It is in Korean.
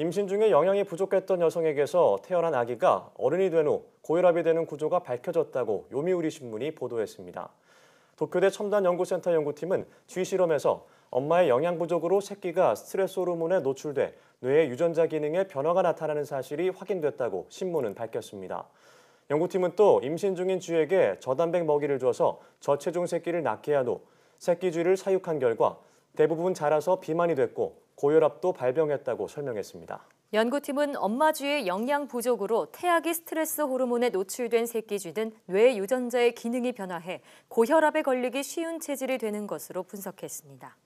임신 중에 영양이 부족했던 여성에게서 태어난 아기가 어른이 된 후 고혈압이 되는 구조가 밝혀졌다고 요미우리 신문이 보도했습니다. 도쿄대 첨단연구센터 연구팀은 쥐실험에서 엄마의 영양 부족으로 새끼가 스트레스 호르몬에 노출돼 뇌의 유전자 기능에 변화가 나타나는 사실이 확인됐다고 신문은 밝혔습니다. 연구팀은 또 임신 중인 쥐에게 저단백 먹이를 줘서 저체중 새끼를 낳게 한후 새끼 쥐를 사육한 결과 대부분 자라서 비만이 됐고 고혈압도 발병했다고 설명했습니다. 연구팀은 엄마 쥐의 영양 부족으로 태아기 스트레스 호르몬에 노출된 새끼 쥐는 뇌 유전자의 기능이 변화해 고혈압에 걸리기 쉬운 체질이 되는 것으로 분석했습니다.